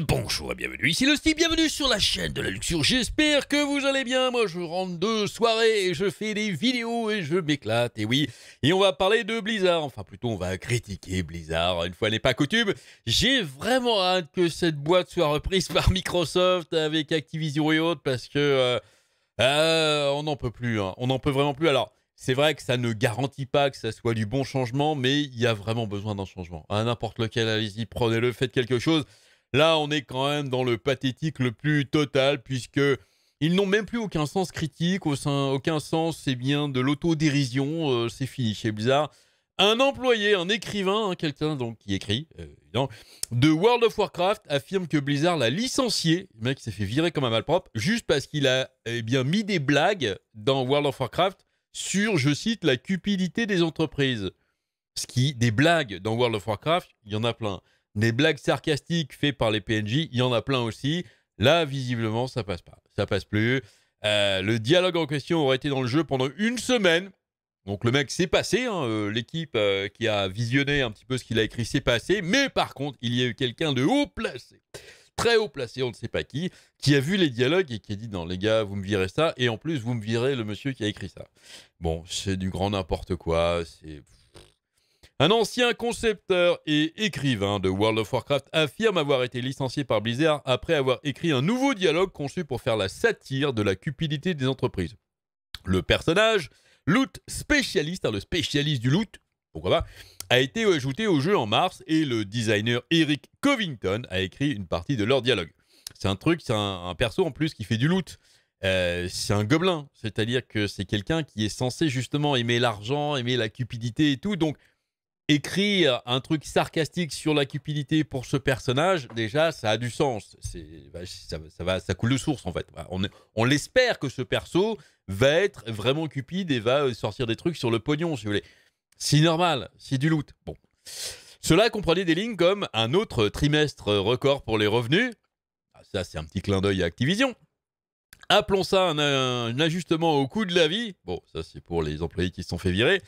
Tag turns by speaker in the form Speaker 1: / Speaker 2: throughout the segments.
Speaker 1: Bonjour et bienvenue, ici le bienvenue sur la chaîne de la Luxure, j'espère que vous allez bien, moi je rentre de soirée et je fais des vidéos et je m'éclate, et oui, et on va parler de Blizzard, enfin plutôt on va critiquer Blizzard, une fois n'est pas coutume, j'ai vraiment hâte que cette boîte soit reprise par Microsoft avec Activision et autres, parce que euh, euh, on n'en peut plus, hein. on n'en peut vraiment plus, alors... C'est vrai que ça ne garantit pas que ça soit du bon changement, mais il y a vraiment besoin d'un changement. À hein, n'importe lequel, allez-y, prenez-le, faites quelque chose. Là, on est quand même dans le pathétique le plus total, puisque ils n'ont même plus aucun sens critique, aucun sens, c'est bien de l'autodérision, euh, c'est fini chez Blizzard. Un employé, un écrivain, hein, quelqu'un donc qui écrit, euh, de World of Warcraft affirme que Blizzard l'a licencié, le mec s'est fait virer comme un malpropre, juste parce qu'il a eh bien mis des blagues dans World of Warcraft sur, je cite, la cupidité des entreprises. Ce qui, des blagues dans World of Warcraft, il y en a plein des blagues sarcastiques faites par les PNJ, il y en a plein aussi. Là, visiblement, ça passe pas. Ça passe plus. Euh, le dialogue en question aurait été dans le jeu pendant une semaine. Donc le mec s'est passé, hein, euh, l'équipe euh, qui a visionné un petit peu ce qu'il a écrit s'est passé, mais par contre, il y a eu quelqu'un de haut placé, très haut placé, on ne sait pas qui, qui a vu les dialogues et qui a dit non les gars, vous me virez ça, et en plus, vous me virez le monsieur qui a écrit ça. Bon, c'est du grand n'importe quoi, c'est un ancien concepteur et écrivain de World of Warcraft affirme avoir été licencié par Blizzard après avoir écrit un nouveau dialogue conçu pour faire la satire de la cupidité des entreprises. Le personnage, loot spécialiste, hein, le spécialiste du loot, pourquoi pas, a été ajouté au jeu en mars et le designer Eric Covington a écrit une partie de leur dialogue. C'est un truc, c'est un, perso en plus qui fait du loot. Euh, c'est un gobelin, c'est-à-dire que c'est quelqu'un qui est censé justement aimer l'argent, aimer la cupidité et tout. Donc écrire un truc sarcastique sur la cupidité pour ce personnage, déjà, ça a du sens. Bah, ça, va, ça coule de source, en fait. Bah, on, l'espère que ce perso va être vraiment cupide et va euh, sortir des trucs sur le pognon, si vous voulez. C'est normal, c'est du loot. Bon. Cela comprenait des lignes comme un autre trimestre record pour les revenus. Ah, ça, c'est un petit clin d'œil à Activision. Appelons ça un ajustement au coût de la vie. Bon, ça, c'est pour les employés qui se sont fait virer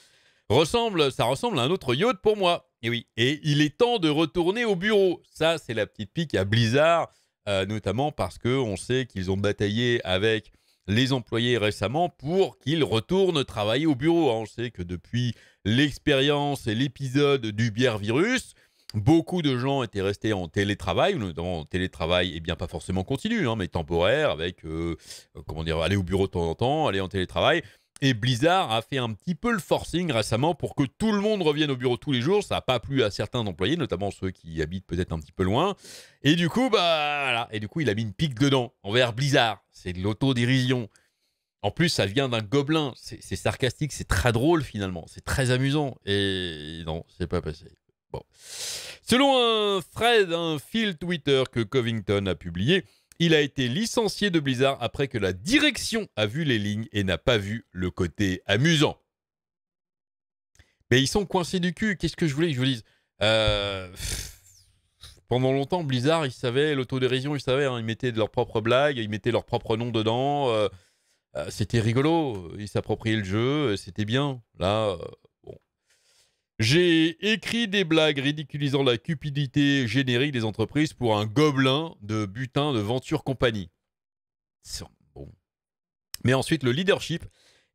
Speaker 1: ressemble, ça ressemble à un autre yacht pour moi. Et oui, et il est temps de retourner au bureau. Ça, c'est la petite pique à Blizzard, euh, notamment parce qu'on sait qu'ils ont bataillé avec les employés récemment pour qu'ils retournent travailler au bureau. Hein, on sait que depuis l'expérience et l'épisode du bière virus, beaucoup de gens étaient restés en télétravail, notamment en télétravail, et eh bien pas forcément continu, hein, mais temporaire, avec, euh, euh, comment dire, aller au bureau de temps en temps, aller en télétravail. Et Blizzard a fait un petit peu le forcing récemment pour que tout le monde revienne au bureau tous les jours. Ça n'a pas plu à certains employés, notamment ceux qui habitent peut-être un petit peu loin. Et du coup, bah, Et du coup, il a mis une pique dedans envers Blizzard. C'est de l'autodérision. En plus, ça vient d'un gobelin. C'est sarcastique, c'est très drôle finalement. C'est très amusant. Et non, c'est pas passé. Bon. Selon un Fred, un fil Twitter que Covington a publié, il a été licencié de Blizzard après que la direction a vu les lignes et n'a pas vu le côté amusant. Mais ils sont coincés du cul. Qu'est-ce que je voulais que je vous dise euh, Pendant longtemps, Blizzard, ils savaient l'autodérision, ils savaient. Hein, ils mettaient de leurs propres blagues, ils mettaient leur propre nom dedans. Euh, euh, c'était rigolo. Ils s'appropriaient le jeu, c'était bien. Là, j'ai écrit des blagues ridiculisant la cupidité générique des entreprises pour un gobelin de butin de Venture Company. Mais ensuite, le leadership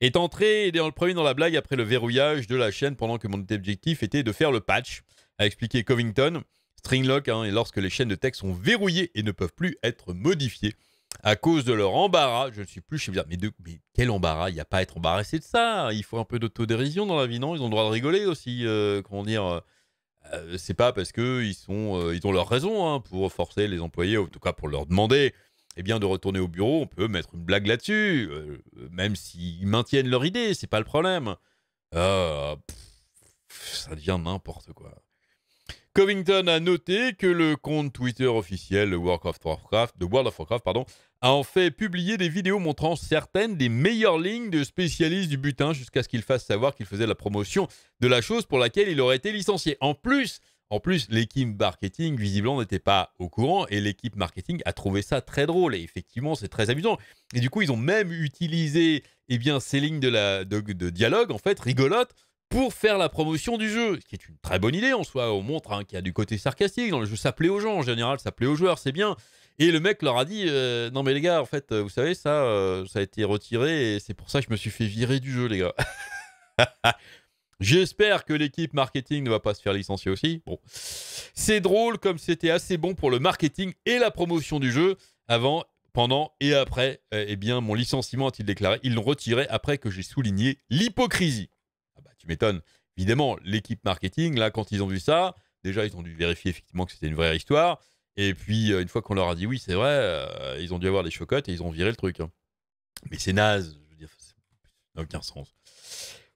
Speaker 1: est entré dans le premier dans la blague après le verrouillage de la chaîne pendant que mon objectif était de faire le patch, a expliqué Covington. Stringlock, hein, et lorsque les chaînes de texte sont verrouillées et ne peuvent plus être modifiées, à cause de leur embarras, je ne suis plus chez me mais, quel embarras, il n'y a pas à être embarrassé de ça, il faut un peu d'autodérision dans la vie, non Ils ont le droit de rigoler aussi, euh, comment dire euh, euh, c'est pas parce qu'ils ils ont leur raison hein, pour forcer les employés, ou en tout cas pour leur demander, eh bien de retourner au bureau. On peut mettre une blague là-dessus, même s'ils maintiennent leur idée, c'est pas le problème. Ah, ça devient n'importe quoi. Covington a noté que le compte Twitter officiel of Warcraft, de World of Warcraft pardon, a en fait publié des vidéos montrant certaines des meilleures lignes de spécialistes du butin jusqu'à ce qu'il fasse savoir qu'il faisait la promotion de la chose pour laquelle il aurait été licencié. En plus, en plus, l'équipe marketing, visiblement, n'était pas au courant et l'équipe marketing a trouvé ça très drôle. Et effectivement, c'est très amusant. Et du coup, ils ont même utilisé eh bien, ces lignes de, la, de dialogue, en fait, rigolotes, pour faire la promotion du jeu, ce qui est une très bonne idée en soi. On montre hein, qu'il y a du côté sarcastique dans le jeu, s'appelait aux gens en général, ça plaît aux joueurs, c'est bien. Et le mec leur a dit euh, Non, mais les gars, en fait, euh, vous savez, ça, euh, ça a été retiré et c'est pour ça que je me suis fait virer du jeu, les gars. J'espère que l'équipe marketing ne va pas se faire licencier aussi. Bon. C'est drôle comme c'était assez bon pour le marketing et la promotion du jeu avant, pendant et après. Eh bien, mon licenciement a-t-il déclaré Ils l'ont retiré après que j'ai souligné l'hypocrisie. Tu Évidemment, l'équipe marketing, là, quand ils ont vu ça, déjà, ils ont dû vérifier effectivement que c'était une vraie histoire. Et puis, euh, une fois qu'on leur a dit oui, c'est vrai, euh, ils ont dû avoir les chocottes et ils ont viré le truc. Hein. Mais c'est naze, je veux dire, ça n'a aucun sens.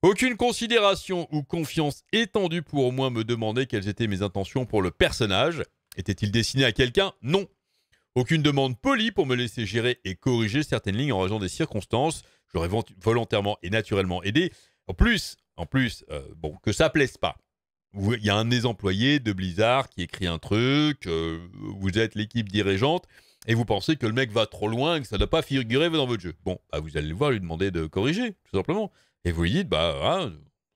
Speaker 1: Aucune considération ou confiance étendue pour au moins me demander quelles étaient mes intentions pour le personnage. Était-il destiné à quelqu'un Non. Aucune demande polie pour me laisser gérer et corriger certaines lignes en raison des circonstances. J'aurais volontairement et naturellement aidé. En plus, en plus, euh, bon, que ça plaise pas. Il y a un des employés de Blizzard qui écrit un truc, euh, vous êtes l'équipe dirigeante, et vous pensez que le mec va trop loin et que ça ne doit pas figurer dans votre jeu. Bon, bah, vous allez le voir, lui demander de corriger, tout simplement. Et vous lui dites, bah, hein,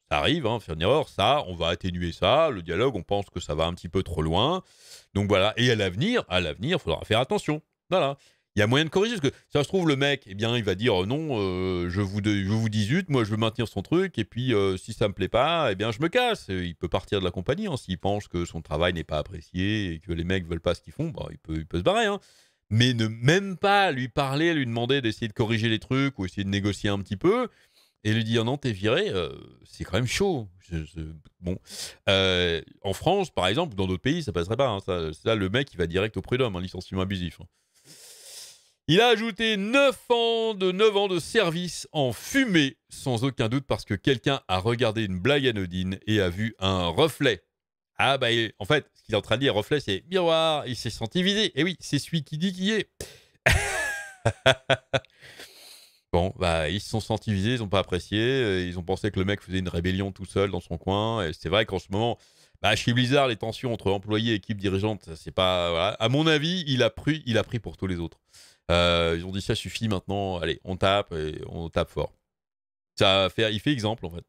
Speaker 1: ça arrive, hein, faire une erreur, ça, on va atténuer ça, le dialogue, on pense que ça va un petit peu trop loin. Donc voilà, et à l'avenir, à l'avenir, il faudra faire attention. Voilà il y a moyen de corriger. Parce que ça se trouve, le mec, et eh bien, il va dire euh, non, euh, je, vous dis je vous moi je veux maintenir son truc, et puis euh, si ça me plaît pas, eh bien, je me casse. Il peut partir de la compagnie hein, s'il pense que son travail n'est pas apprécié et que les mecs ne veulent pas ce qu'ils font, bah, il, peut, il peut se barrer. Hein. Mais ne même pas lui parler, lui demander d'essayer de corriger les trucs ou essayer de négocier un petit peu et lui dire non, t'es viré, c'est quand même chaud. bon, en France, par exemple, ou dans d'autres pays, ça passerait pas. Hein. ça, le mec, il va direct au prud'homme, un licenciement abusif. Il a ajouté 9 ans de 9 ans de service en fumée, sans aucun doute parce que quelqu'un a regardé une blague anodine et a vu un reflet. Ah bah en fait, ce qu'il est en train de dire, reflet, c'est miroir, il s'est senti visé. Et eh oui, c'est celui qui dit qui est. bon, bah ils se sont sentis visés, ils n'ont pas apprécié, euh, ils ont pensé que le mec faisait une rébellion tout seul dans son coin. Et c'est vrai qu'en ce moment, bah, chez Blizzard, les tensions entre employés et équipe dirigeante, c'est pas. Voilà. À mon avis, il a pris, il a pris pour tous les autres. Euh, ils ont dit ça suffit maintenant, allez, on tape et on tape fort. Ça fait, il fait exemple en fait.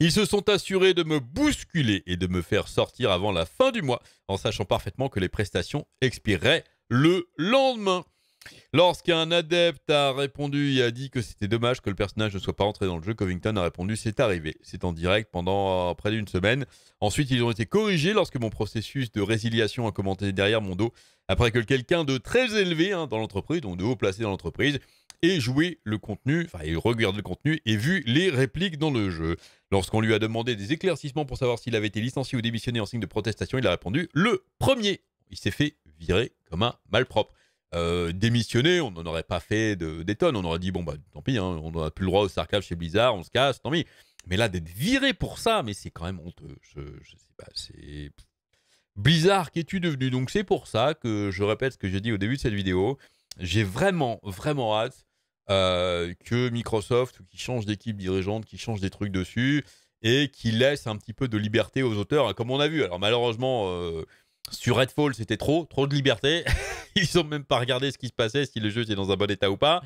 Speaker 1: Ils se sont assurés de me bousculer et de me faire sortir avant la fin du mois, en sachant parfaitement que les prestations expireraient le lendemain. Lorsqu'un adepte a répondu et a dit que c'était dommage que le personnage ne soit pas entré dans le jeu, Covington a répondu c'est arrivé. C'est en direct pendant euh, près d'une semaine. Ensuite, ils ont été corrigés lorsque mon processus de résiliation a commenté derrière mon dos après que quelqu'un de très élevé hein, dans l'entreprise, donc de haut placé dans l'entreprise, ait joué le contenu, enfin, ait regardé le contenu et vu les répliques dans le jeu. Lorsqu'on lui a demandé des éclaircissements pour savoir s'il avait été licencié ou démissionné en signe de protestation, il a répondu le premier. Il s'est fait virer comme un malpropre. Démissionné, euh, démissionner, on n'en aurait pas fait des tonnes. On aurait dit, bon, bah, tant pis, hein, on n'a plus le droit au sarcasme chez Blizzard, on se casse, tant pis. Mais là, d'être viré pour ça, mais c'est quand même honteux. Je, je sais pas, c'est bizarre qu'es-tu devenu Donc c'est pour ça que je répète ce que j'ai dit au début de cette vidéo. J'ai vraiment, vraiment hâte euh, que Microsoft, qui change d'équipe dirigeante, qui change des trucs dessus, et qui laisse un petit peu de liberté aux auteurs, hein, comme on a vu. Alors malheureusement, euh, sur Redfall, c'était trop, trop de liberté. Ils ont même pas regardé ce qui se passait, si le jeu était dans un bon état ou pas.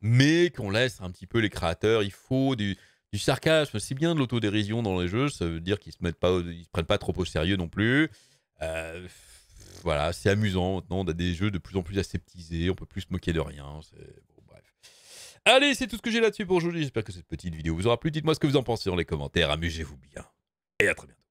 Speaker 1: Mais qu'on laisse un petit peu les créateurs, il faut du, sarcasme, c'est bien de l'autodérision dans les jeux, ça veut dire qu'ils ne se, mettent pas, ils se prennent pas trop au sérieux non plus. Euh, voilà, c'est amusant. Maintenant, on a des jeux de plus en plus aseptisés, on peut plus se moquer de rien. Bon, bref. Allez, c'est tout ce que j'ai là-dessus pour aujourd'hui. J'espère que cette petite vidéo vous aura plu. Dites-moi ce que vous en pensez dans les commentaires. Amusez-vous bien. Et à très bientôt.